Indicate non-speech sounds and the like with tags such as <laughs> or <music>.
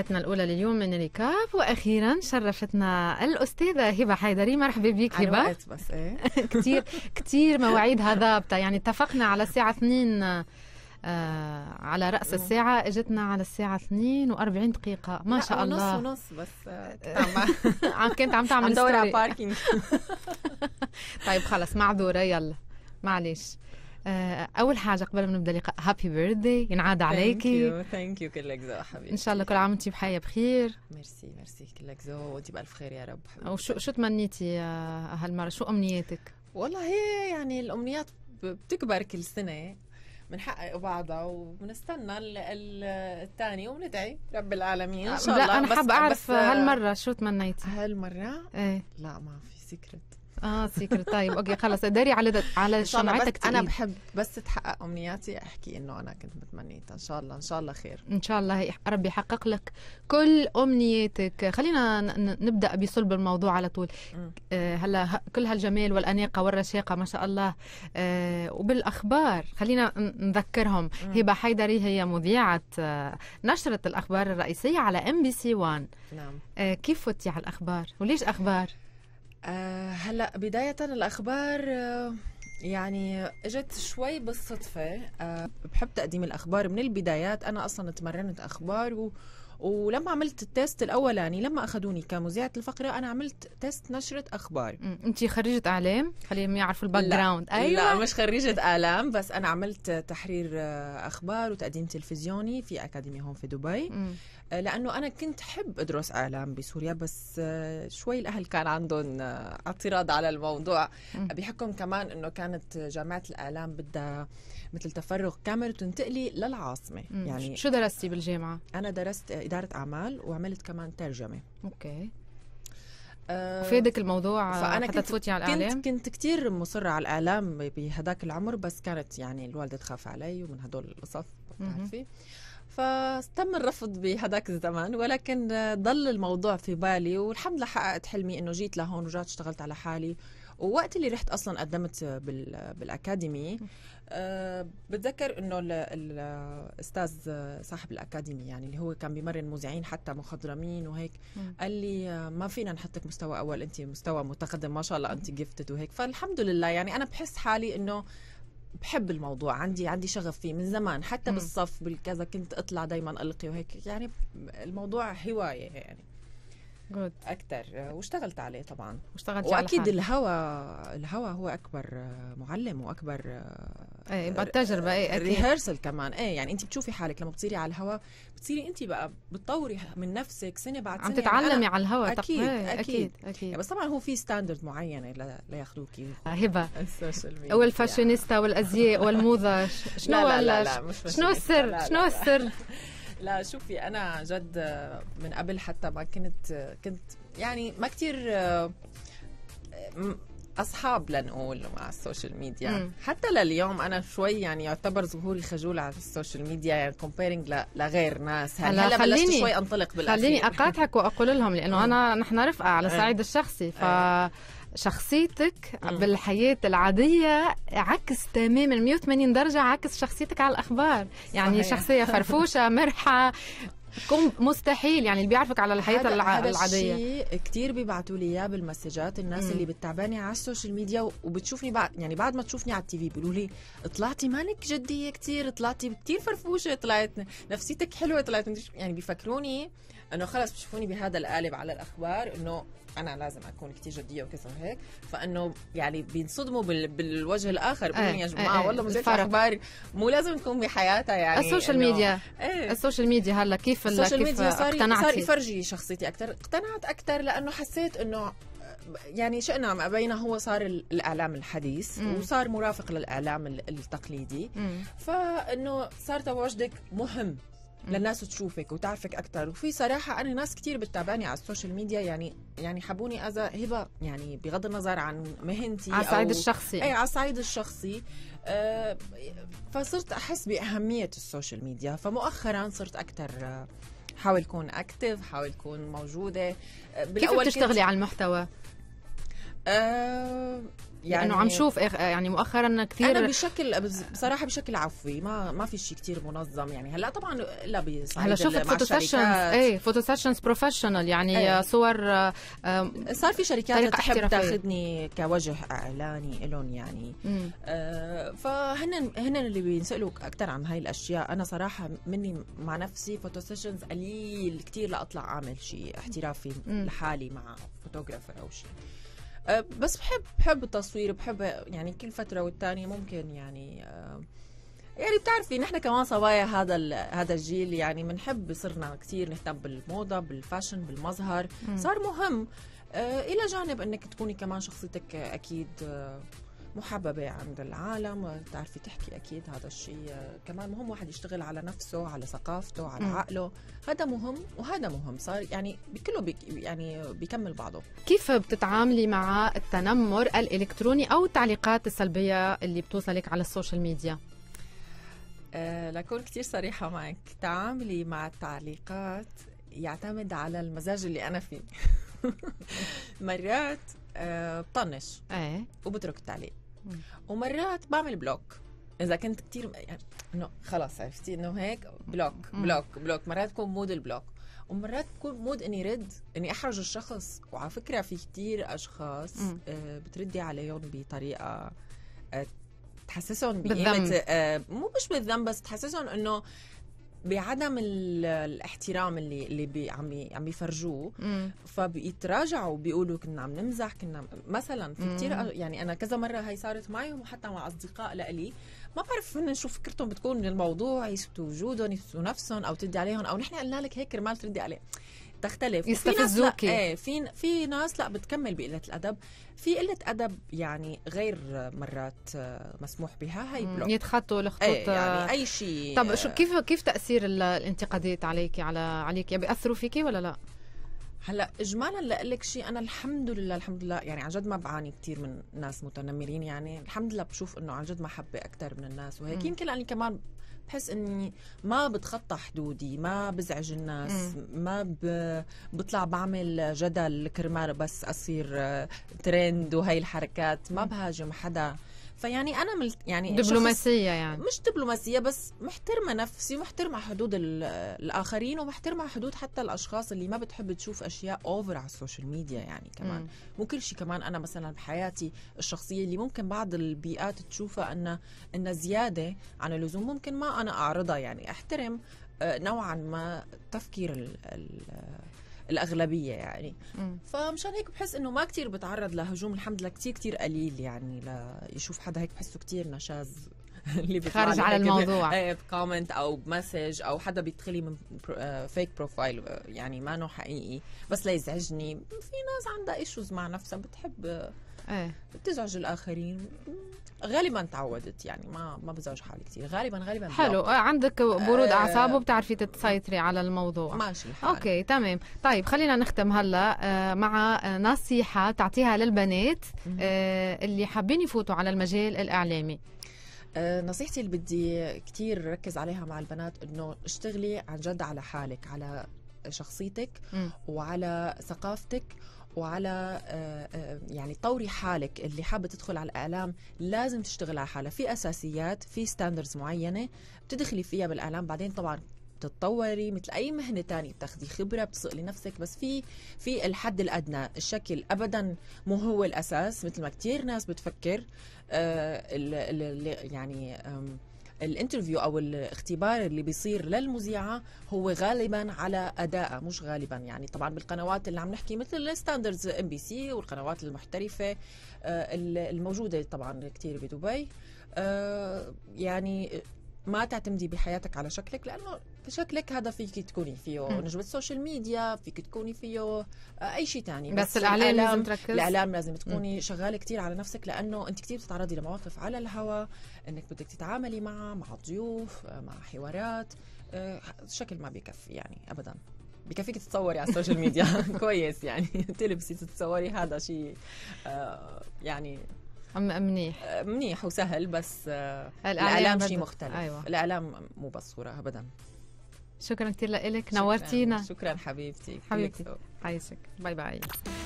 ساعتنا الأولى لليوم من ريكاب وأخيرا شرفتنا الأستاذة هبة حيدري مرحبا بك هبة بس إيه <laughs> كثير كثير مواعيدها ضابطة يعني اتفقنا على الساعة 2 آه على رأس الساعة اجتنا على الساعة 42 دقيقة ما شاء الله نص ونص بس آه، <laughs> عم كنت عم تعمل عم دور على باركينج <laughs> طيب خلص معذورة يلا معليش آه، اول حاجه قبل ما نبدا اللقاء هابي بيرثدي ينعاد عليكي ثانك يو كلك زو حبيبتي ان شاء الله كل عام وانت بحياه بخير ميرسي ميرسي كلك زو وانت بالف خير يا رب حبيبتي وشو شو تمنيتي هالمره شو امنياتك والله هي يعني الامنيات بتكبر كل سنه بنحقق بعضها وبنستنى الثاني وبندعي رب العالمين ان شاء الله لا انا حابه اعرف هالمره شو تمنيتي هالمره ايه لا ما في سكرت اه سيكرت طيب اوكي خلص داري على على شمعتك انا بحب بس تحقق امنياتي احكي انه انا كنت متمنيتها ان شاء الله ان شاء الله خير ان شاء الله ربي يحقق لك كل امنياتك خلينا نبدا بصلب الموضوع على طول آه هلا كل هالجمال والاناقه والرشاقه ما شاء الله آه وبالاخبار خلينا نذكرهم هبه حيدري هي مذيعه آه، نشره الاخبار الرئيسيه على ام بي سي 1 نعم آه، كيف فتي على الاخبار وليش اخبار آه هلا بداية الأخبار آه، يعني اجت شوي بالصدفة أه بحب تقديم الأخبار من البدايات أنا أصلا تمرنت أخبار و... ولما عملت التيست الاولاني لما اخذوني كمذيعه الفقره انا عملت تيست نشره اخبار انت خريجه اعلام خليهم يعرفوا الباك جراوند ايوه لا مش خريجه اعلام بس انا عملت تحرير آه، اخبار وتقديم تلفزيوني في اكاديميه هون في دبي لانه انا كنت حب ادرس اعلام بسوريا بس آه، شوي الاهل كان عندهم آه، اعتراض على الموضوع بحكم كمان انه كانت جامعه الاعلام بدها مثل تفرغ كامل وتنتقلي للعاصمه يعني شو درستي بالجامعه انا درست اداره اعمال وعملت كمان ترجمه اوكي وفادك آه، الموضوع فأنا حتى تفوتي على الاعلام كنت كنت كثير مصره على الاعلام بهداك العمر بس كانت يعني الوالده تخاف علي ومن هدول القصص بتعرفي فتم الرفض بهداك الزمان ولكن ضل الموضوع في بالي والحمد لله حققت حلمي انه جيت لهون ورجعت اشتغلت على حالي ووقت اللي رحت اصلا قدمت بالاكاديمي آه، بتذكر انه الاستاذ صاحب الاكاديمي يعني اللي هو كان بيمرن مذيعين حتى مخضرمين وهيك قال لي آه، ما فينا نحطك مستوى اول انت مستوى متقدم ما شاء الله انت جفتت وهيك فالحمد لله يعني انا بحس حالي انه بحب الموضوع عندي عندي شغف فيه من زمان حتى م. بالصف بالكذا كنت اطلع دائما القي وهيك يعني الموضوع هوايه يعني جود. اكثر واشتغلت عليه طبعا واشتغلت على واكيد الهوى الهوى هو اكبر معلم واكبر ايه بعد تجربه ايه ريهرسل كمان ايه يعني انت بتشوفي حالك لما بتصيري على الهوى بتصيري انت بقى بتطوري من نفسك سنه بعد سنه عم يعني تتعلمي يعني على الهوى أكيد, إيه، أكيد, اكيد اكيد يعني بس طبعا هو في ستاندرد معينه لياخذوكي هبه <laughs> السوشيال ميديا والفاشينيستا والازياء والموضه شنو لا لا لا, لا مش شنو السر شنو السر <laughs> لا شوفي انا عن جد من قبل حتى ما كنت كنت يعني ما كتير اصحاب لنقول مع السوشيال ميديا مم. حتى لليوم انا شوي يعني يعتبر ظهوري خجول على السوشيال ميديا يعني كومبيرنج لغير ناس هلا هلا بلشت شوي انطلق بالاخير خليني اقاطعك واقول لهم لانه انا نحن رفقه على الصعيد الشخصي ف شخصيتك م. بالحياة العادية عكس تماما 180 درجة عكس شخصيتك على الأخبار يعني صحيح. شخصية فرفوشة مرحة كم مستحيل يعني اللي بيعرفك على الحياه هذا الع... هذا العاديه الشيء كثير بيبعتوا لي اياه بالمسجات الناس مم. اللي بتتابعني على السوشيال ميديا وبتشوفني بعد يعني بعد ما تشوفني على التي في بيقولوا لي طلعتي مانك جديه كثير طلعتي كثير فرفوشه طلعت نفسيتك حلوه طلعت يعني بيفكروني انه خلص بشوفوني بهذا القالب على الاخبار انه انا لازم اكون كثير جديه وكذا وهيك فانه يعني بينصدموا بال... بالوجه الاخر بيقولوا يا إيه، جماعه إيه، إيه، والله مو لازم تكون بحياتها يعني السوشيال ميديا السوشيال ميديا هلا كيف كيف السوشيال ميديا صار صار يفرجي شخصيتي اكثر اقتنعت اكثر لانه حسيت انه يعني شئنا ما ابينا هو صار الاعلام الحديث مم. وصار مرافق للاعلام التقليدي مم. فانه صار تواجدك مهم للناس تشوفك وتعرفك اكثر وفي صراحه انا ناس كثير بتتابعني على السوشيال ميديا يعني يعني حبوني اذا هبه يعني بغض النظر عن مهنتي على الصعيد الشخصي اي على الصعيد الشخصي آه، فصرت احس باهميه السوشيال ميديا فمؤخرا صرت اكثر آه، حاول كون اكتف حاول كون موجوده آه، كيف بتشتغلي على المحتوى آه، يعني, آه يعني لانه عم شوف يعني مؤخرا كثير انا بشكل بصراحه بشكل عفوي ما ما في شيء كثير منظم يعني هلا طبعا الا هلا شفت فوتو سيشنز ايه فوتو سيشنز بروفيشنال يعني ايه. صور آه، صار في شركات تحب تاخذني كوجه اعلاني لهم يعني آه فهن هن اللي بينسالوا اكثر عن هاي الاشياء انا صراحه مني مع نفسي فوتو سيشنز قليل كثير لاطلع اعمل شيء احترافي لحالي مع فوتوغرافر او شيء أه، بس بحب بحب التصوير بحب يعني كل فتره والتانيه ممكن يعني أه، يعني بتعرفي نحن كمان صبايا هذا هذا الجيل يعني بنحب صرنا كثير نهتم بالموضه بالفاشن بالمظهر صار مهم أه، الى جانب انك تكوني كمان شخصيتك اكيد محببة عند العالم بتعرفي تحكي أكيد هذا الشيء آه، كمان مهم واحد يشتغل على نفسه على ثقافته على م. عقله هذا مهم وهذا مهم صار يعني كله بك يعني بيكمل بعضه كيف بتتعاملي مع التنمر الإلكتروني أو التعليقات السلبية اللي بتوصلك على السوشيال ميديا؟ أه لكون كتير صريحة معك تعاملي مع التعليقات يعتمد على المزاج اللي أنا فيه <laughs> مرات أه بطنش ايه وبترك التعليق ومرات بعمل بلوك اذا كنت كثير يعني انه خلص عرفتي انه هيك بلوك بلوك بلوك مرات بكون مود البلوك ومرات بكون مود اني رد اني احرج الشخص وعلى فكره في كثير اشخاص آه، بتردي عليهم بطريقه آه، تحسسهم بقيمه آه، مو مش بالذنب بس تحسسهم انه بعدم الاحترام اللي اللي بي عم عم بيفرجوه فبيتراجعوا بيقولوا كنا عم نمزح كنا مثلا في كثير يعني انا كذا مره هي صارت معي وحتى مع اصدقاء لإلي ما بعرف هن شو فكرتهم بتكون من الموضوع يثبتوا وجودهم يثبتوا نفسهم او تدي عليهم او نحن قلنا لك هيك كرمال تردي عليه تختلف يستفزوكي ايه في في ناس لا بتكمل بقله الادب في قله ادب يعني غير مرات آه، مسموح بها هي بلوك يتخطوا الخطوط ايه يعني آه. اي شيء طب شو كيف كيف تاثير الانتقادات عليكي على عليك بياثروا فيكي ولا لا هلا اجمالا لك شيء انا الحمد لله الحمد لله يعني عن جد ما بعاني كثير من ناس متنمرين يعني الحمد لله بشوف انه عن جد محبه اكثر من الناس وهيك يمكن لاني كمان بحس اني ما بتخطى حدودي ما بزعج الناس مم. ما بطلع بعمل جدل كرمال بس اصير آه، ترند وهي الحركات ما بهاجم حدا فيعني انا ملت يعني دبلوماسيه يعني مش دبلوماسيه بس محترمه نفسي ومحترمه حدود الاخرين ومحترمه حدود حتى الاشخاص اللي ما بتحب تشوف اشياء اوفر على السوشيال ميديا يعني كمان مو كل شيء كمان انا مثلا بحياتي الشخصيه اللي ممكن بعض البيئات تشوفها ان ان زياده عن اللزوم ممكن ما انا اعرضها يعني احترم آه، نوعا ما تفكير ال ال الاغلبيه يعني فمشان هيك بحس انه ما كتير بتعرض لهجوم الحمد لله كتير كتير قليل يعني ليشوف حدا هيك بحسه كتير نشاز <laughs> اللي خارج على الموضوع إيه، بكومنت او بمسج او حدا بيدخلي من فيك بروفايل آه، يعني ما نوع حقيقي بس ليزعجني في ناس عندها ايشوز مع نفسها بتحب ايه بتزعج الاخرين غالبا تعودت يعني ما ما بزعج حالي كثير غالبا غالبا حلو بيوقت. آه، عندك برود آه اعصاب وبتعرفي تسيطري على الموضوع ماشي الحال اوكي تمام طيب خلينا نختم هلا آه، مع نصيحه تعطيها للبنات آه، اللي حابين يفوتوا على المجال الاعلامي نصيحتي اللي بدي كثير ركز عليها مع البنات انه اشتغلي عن جد على حالك على شخصيتك م. وعلى ثقافتك وعلى آه، آه، يعني طوري حالك اللي حابه تدخل على الاعلام لازم تشتغل على حالها في اساسيات في ستاندردز معينه بتدخلي فيها بالاعلام بعدين طبعا بتتطوري مثل اي مهنه تانية بتاخذي خبره بتسقلي نفسك بس في في الحد الادنى الشكل ابدا مو هو الاساس مثل ما كثير ناس بتفكر آه ال ال يعني آه الانترفيو او الاختبار اللي بيصير للمذيعه هو غالبا على ادائها مش غالبا يعني طبعا بالقنوات اللي عم نحكي مثل الستاندردز ام بي سي والقنوات المحترفه آه، الموجوده طبعا كثير بدبي آه، يعني ما تعتمدي بحياتك على شكلك لانه شكلك هذا فيك تكوني فيه نجمة السوشيال ميديا فيك تكوني فيه آه، اي شيء ثاني بس, بس الاعلام لازم تركز الاعلام لازم تكوني شغاله كثير على نفسك لانه انت كثير بتتعرضي لمواقف على الهواء انك بدك تتعاملي معها مع ضيوف آه، مع حوارات آه، شكل ما بيكفي يعني ابدا بكفيك تتصوري على السوشيال ميديا <laughs> <laughs> كويس يعني <laughs> تلبسي تتصوري هذا شيء يعني منيح منيح وسهل بس الاعلام شيء مختلف أيوة. الاعلام مو بس صوره ابدا شكرا كثير لك نورتينا شكرا حبيبتي حبيبتي عايزك باي باي